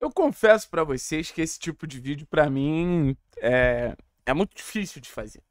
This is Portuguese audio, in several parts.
Eu confesso para vocês que esse tipo de vídeo, para mim, é, é muito difícil de fazer.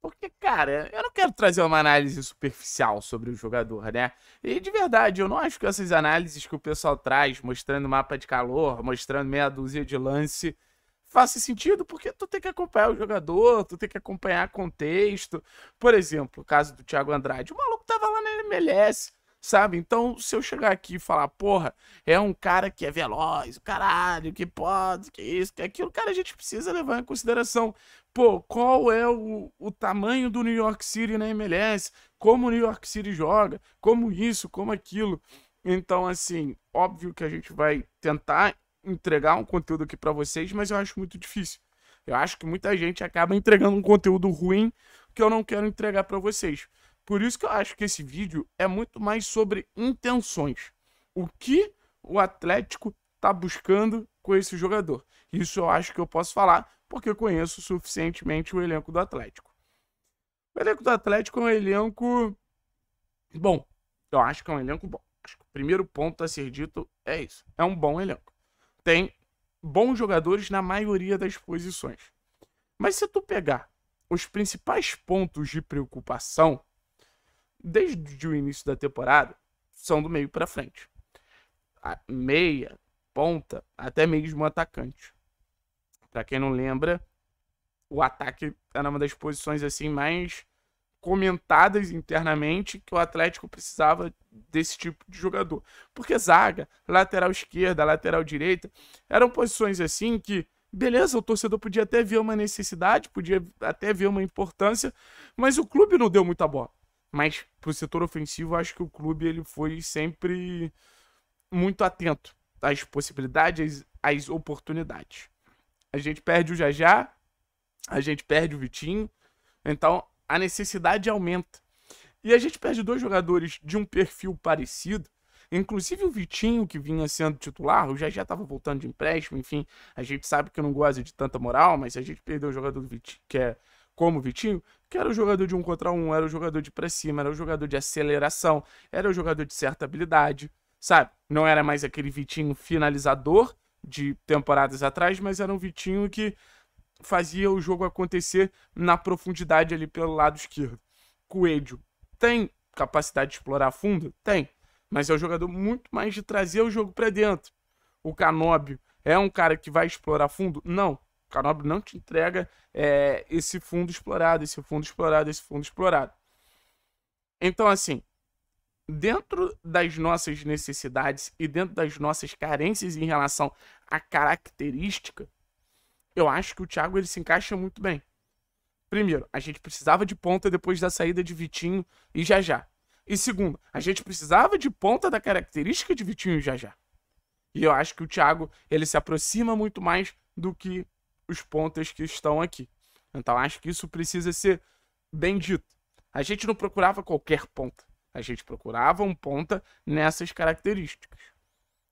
Porque, cara, eu não quero trazer uma análise superficial sobre o jogador, né? E de verdade, eu não acho que essas análises que o pessoal traz, mostrando mapa de calor, mostrando meia dúzia de lance, faça sentido, porque tu tem que acompanhar o jogador, tu tem que acompanhar contexto. Por exemplo, o caso do Thiago Andrade. O maluco tava lá na MLS, sabe? Então, se eu chegar aqui e falar, porra, é um cara que é veloz, caralho, que pode, que isso, que aquilo, cara, a gente precisa levar em consideração, pô, qual é o, o tamanho do New York City na MLS, como o New York City joga, como isso, como aquilo. Então, assim, óbvio que a gente vai tentar entregar um conteúdo aqui para vocês, mas eu acho muito difícil. Eu acho que muita gente acaba entregando um conteúdo ruim que eu não quero entregar para vocês. Por isso que eu acho que esse vídeo é muito mais sobre intenções. O que o Atlético está buscando com esse jogador. Isso eu acho que eu posso falar, porque conheço suficientemente o elenco do Atlético. O elenco do Atlético é um elenco bom. Eu acho que é um elenco bom. Acho que o primeiro ponto a ser dito é isso. É um bom elenco. Tem bons jogadores na maioria das posições. Mas se tu pegar os principais pontos de preocupação, desde o início da temporada, são do meio para frente. A meia, ponta, até mesmo atacante. Para quem não lembra, o ataque era uma das posições assim mais comentadas internamente que o Atlético precisava desse tipo de jogador. Porque zaga, lateral esquerda, lateral direita, eram posições assim que, beleza, o torcedor podia até ver uma necessidade, podia até ver uma importância, mas o clube não deu muita bola. Mas pro setor ofensivo, acho que o clube ele foi sempre muito atento às possibilidades, às oportunidades. A gente perde o Jajá, a gente perde o Vitinho, então a necessidade aumenta. E a gente perde dois jogadores de um perfil parecido, inclusive o Vitinho, que vinha sendo titular, o Jajá estava voltando de empréstimo, enfim, a gente sabe que não gosta de tanta moral, mas a gente perdeu o jogador do Vitinho, que é como o Vitinho, que era o jogador de um contra um, era o jogador de pra cima, era o jogador de aceleração, era o jogador de certa habilidade, sabe? Não era mais aquele Vitinho finalizador de temporadas atrás, mas era um Vitinho que fazia o jogo acontecer na profundidade ali pelo lado esquerdo. Coelho tem capacidade de explorar fundo? Tem. Mas é um jogador muito mais de trazer o jogo para dentro. O Canóbio é um cara que vai explorar fundo? Não. Canobre não te entrega é, esse fundo explorado, esse fundo explorado, esse fundo explorado. Então, assim, dentro das nossas necessidades e dentro das nossas carências em relação à característica, eu acho que o Thiago ele se encaixa muito bem. Primeiro, a gente precisava de ponta depois da saída de Vitinho e Já Já. E segundo, a gente precisava de ponta da característica de Vitinho e Já Já. E eu acho que o Thiago ele se aproxima muito mais do que os pontas que estão aqui. Então acho que isso precisa ser bem dito. A gente não procurava qualquer ponta. A gente procurava um ponta nessas características.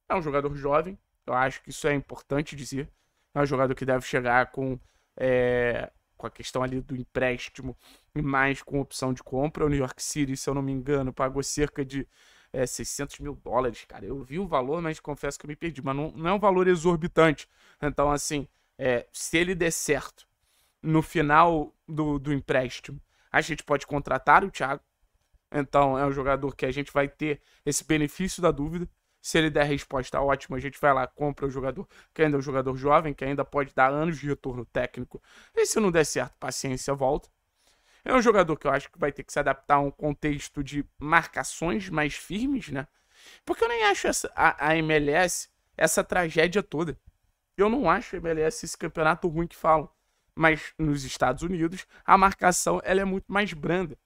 É um jogador jovem, eu acho que isso é importante dizer. É um jogador que deve chegar com, é, com a questão ali do empréstimo e mais com opção de compra. O New York City, se eu não me engano, pagou cerca de é, 600 mil dólares, cara. Eu vi o valor, mas confesso que eu me perdi. Mas não, não é um valor exorbitante. Então, assim, é, se ele der certo no final do, do empréstimo, a gente pode contratar o Thiago. Então é um jogador que a gente vai ter esse benefício da dúvida. Se ele der a resposta ótima, a gente vai lá, compra o jogador, que ainda é um jogador jovem, que ainda pode dar anos de retorno técnico. E se não der certo, paciência, volta. É um jogador que eu acho que vai ter que se adaptar a um contexto de marcações mais firmes, né? Porque eu nem acho essa, a, a MLS essa tragédia toda. Eu não acho MLS esse campeonato ruim que falam. Mas nos Estados Unidos, a marcação ela é muito mais branda.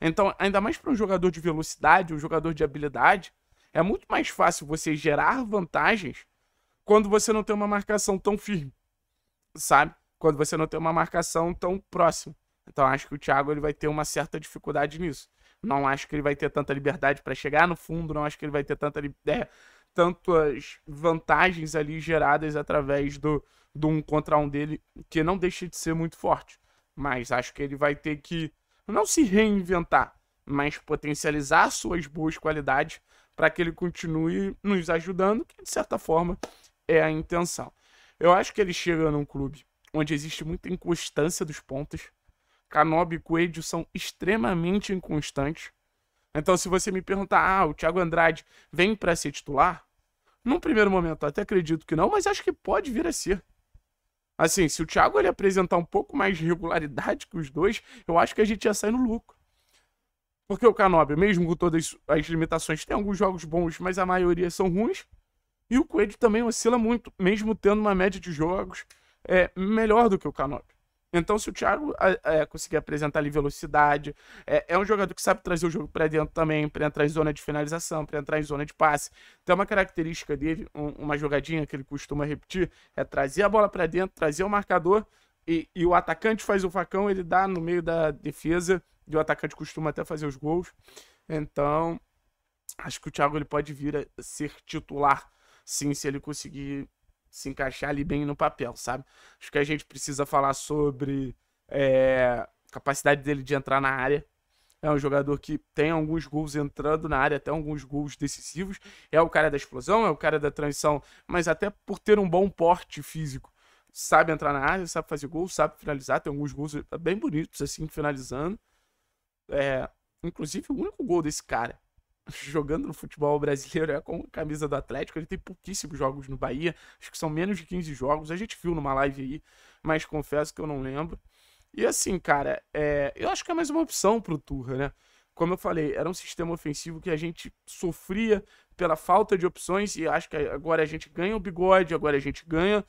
Então, ainda mais para um jogador de velocidade, um jogador de habilidade, é muito mais fácil você gerar vantagens quando você não tem uma marcação tão firme, sabe? Quando você não tem uma marcação tão próxima. Então, acho que o Thiago ele vai ter uma certa dificuldade nisso. Não acho que ele vai ter tanta liberdade para chegar no fundo, não acho que ele vai ter tanta liberdade. É tantas vantagens ali geradas através do, do um contra um dele, que não deixa de ser muito forte. Mas acho que ele vai ter que não se reinventar, mas potencializar suas boas qualidades para que ele continue nos ajudando, que de certa forma é a intenção. Eu acho que ele chega num clube onde existe muita inconstância dos pontos. canob e Coelho são extremamente inconstantes. Então, se você me perguntar, ah, o Thiago Andrade vem para ser titular? Num primeiro momento, até acredito que não, mas acho que pode vir a ser. Assim, se o Thiago ele apresentar um pouco mais de regularidade que os dois, eu acho que a gente ia sair no lucro. Porque o Canobi, mesmo com todas as limitações, tem alguns jogos bons, mas a maioria são ruins. E o Coelho também oscila muito, mesmo tendo uma média de jogos é, melhor do que o Canobi. Então, se o Thiago é, conseguir apresentar ali velocidade, é, é, um jogador que sabe trazer o jogo para dentro também, para entrar em zona de finalização, para entrar em zona de passe. Tem uma característica dele, um, uma jogadinha que ele costuma repetir, é trazer a bola para dentro, trazer o marcador e, e, o atacante faz o facão, ele dá no meio da defesa e o atacante costuma até fazer os gols. Então, acho que o Thiago ele pode vir a ser titular, sim, se ele conseguir se encaixar ali bem no papel, sabe? Acho que a gente precisa falar sobre é, capacidade dele de entrar na área. É um jogador que tem alguns gols entrando na área, até alguns gols decisivos. É o cara da explosão, é o cara da transição, mas até por ter um bom porte físico, sabe entrar na área, sabe fazer gol, sabe finalizar. Tem alguns gols eh, bem bonitos assim, finalizando. É, inclusive, o único gol desse cara jogando no futebol brasileiro é com a camisa do Atlético. Ele tem pouquíssimos jogos no Bahia, acho que são menos de 15 jogos. A gente viu numa live aí, mas confesso que eu não lembro. E assim, cara, é... eu acho que é mais uma opção pro Turra, né? Como eu falei, era um sistema ofensivo que a gente sofria pela falta de opções e acho que agora a gente ganha o bigode, agora a gente ganha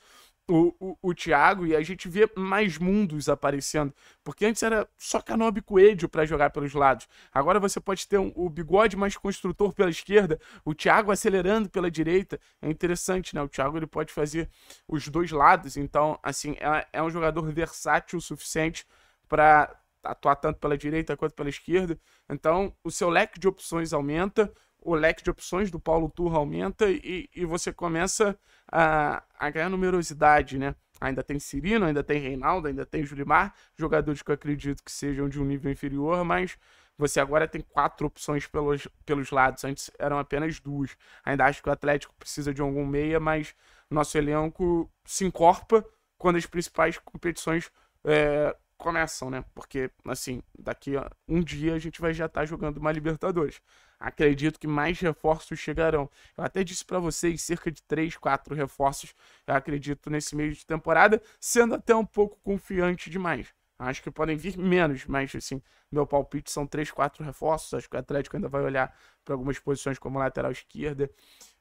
o, o, o Thiago e a gente vê mais mundos aparecendo. Porque antes era só Canobi Coelho para jogar pelos lados. Agora você pode ter um, o bigode mais construtor pela esquerda, o Thiago acelerando pela direita. É interessante, né? O Thiago ele pode fazer os dois lados. Então, assim, é, é um jogador versátil o suficiente para atuar tanto pela direita quanto pela esquerda. Então, o seu leque de opções aumenta o leque de opções do Paulo Turra aumenta e, e você começa a, a ganhar numerosidade, né? Ainda tem Cirino, ainda tem Reinaldo, ainda tem Julimar, jogadores que eu acredito que sejam de um nível inferior, mas você agora tem quatro opções pelos, pelos lados, antes eram apenas duas. Ainda acho que o Atlético precisa de algum meia, mas nosso elenco se encorpa quando as principais competições é, começam, né? Porque, assim, daqui a um dia a gente vai já estar tá jogando uma Libertadores. Acredito que mais reforços chegarão. Eu até disse para vocês cerca de 3, 4 reforços, eu acredito, nesse meio de temporada, sendo até um pouco confiante demais. Acho que podem vir menos, mas assim, meu palpite são 3, 4 reforços. Acho que o Atlético ainda vai olhar para algumas posições como lateral esquerda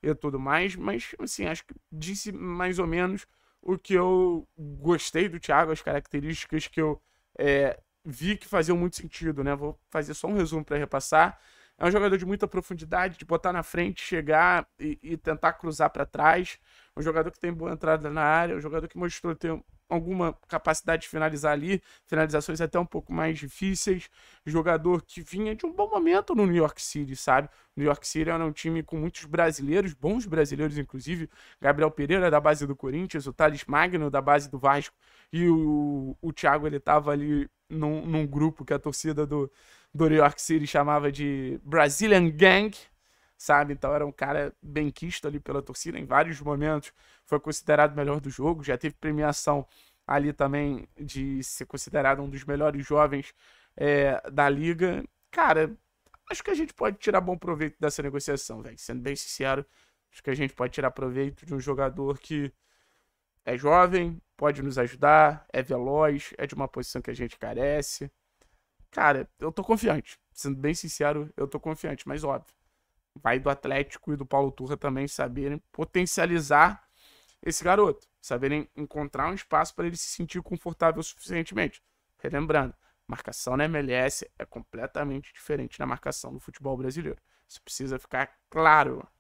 e tudo mais. Mas, assim, acho que disse mais ou menos o que eu gostei do Thiago, as características que eu é, vi que faziam muito sentido, né? Vou fazer só um resumo para repassar. É um jogador de muita profundidade, de botar na frente, chegar e, e tentar cruzar para trás. Um jogador que tem boa entrada na área, um jogador que mostrou ter alguma capacidade de finalizar ali, finalizações até um pouco mais difíceis. Jogador que vinha de um bom momento no New York City, sabe? New York City era um time com muitos brasileiros, bons brasileiros, inclusive. Gabriel Pereira, da base do Corinthians, o Thales Magno, da base do Vasco, e o, o Thiago, ele estava ali num, num grupo que a torcida do, do New York City chamava de Brazilian Gang, sabe? Então era um cara bem quisto ali pela torcida em vários momentos. Foi considerado o melhor do jogo, já teve premiação ali também de ser considerado um dos melhores jovens é, da liga. Cara, acho que a gente pode tirar bom proveito dessa negociação, velho. Sendo bem sincero, acho que a gente pode tirar proveito de um jogador que é jovem, pode nos ajudar, é veloz, é de uma posição que a gente carece. Cara, eu tô confiante. Sendo bem sincero, eu tô confiante, mas óbvio. Vai do Atlético e do Paulo Turra também saberem potencializar esse garoto, saberem encontrar um espaço para ele se sentir confortável suficientemente. Relembrando, marcação na MLS é completamente diferente da marcação do futebol brasileiro. Isso precisa ficar claro.